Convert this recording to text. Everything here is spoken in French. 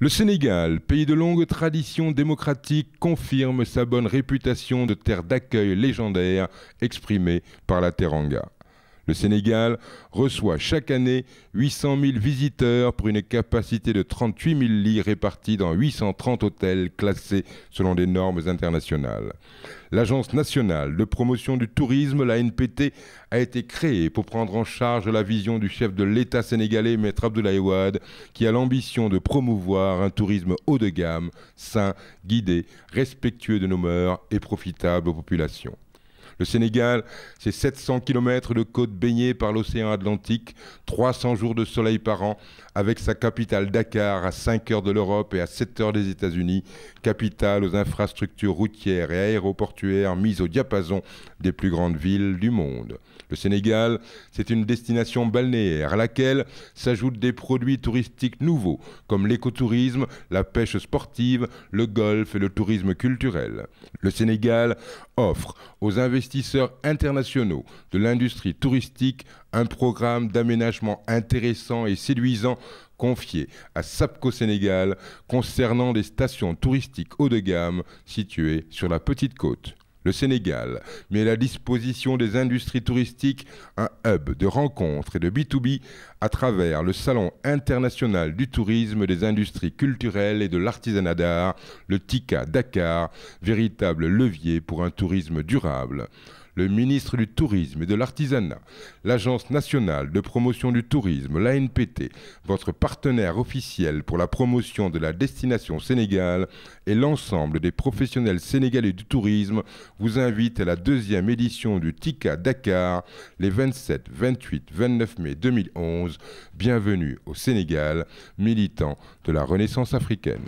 Le Sénégal, pays de longue tradition démocratique, confirme sa bonne réputation de terre d'accueil légendaire exprimée par la Teranga. Le Sénégal reçoit chaque année 800 000 visiteurs pour une capacité de 38 000 lits répartis dans 830 hôtels classés selon des normes internationales. L'Agence nationale de promotion du tourisme, la NPT, a été créée pour prendre en charge la vision du chef de l'État sénégalais, Maître Abdoulaye Wade, qui a l'ambition de promouvoir un tourisme haut de gamme, sain, guidé, respectueux de nos mœurs et profitable aux populations. Le Sénégal, c'est 700 km de côte baignée par l'océan Atlantique, 300 jours de soleil par an, avec sa capitale Dakar à 5 heures de l'Europe et à 7 heures des États-Unis, capitale aux infrastructures routières et aéroportuaires mises au diapason des plus grandes villes du monde. Le Sénégal, c'est une destination balnéaire à laquelle s'ajoutent des produits touristiques nouveaux comme l'écotourisme, la pêche sportive, le golf et le tourisme culturel. Le Sénégal offre aux investisseurs internationaux de l'industrie touristique un programme d'aménagement intéressant et séduisant confiée à Sapco Sénégal concernant les stations touristiques haut de gamme situées sur la petite côte. Le Sénégal met à la disposition des industries touristiques un hub de rencontres et de B2B à travers le Salon international du tourisme, des industries culturelles et de l'artisanat d'art, le TICA Dakar, véritable levier pour un tourisme durable le ministre du Tourisme et de l'Artisanat, l'Agence nationale de promotion du tourisme, l'ANPT, votre partenaire officiel pour la promotion de la destination Sénégal et l'ensemble des professionnels sénégalais du tourisme vous invite à la deuxième édition du TICA Dakar les 27, 28, 29 mai 2011 Bienvenue au Sénégal, militant de la Renaissance africaine.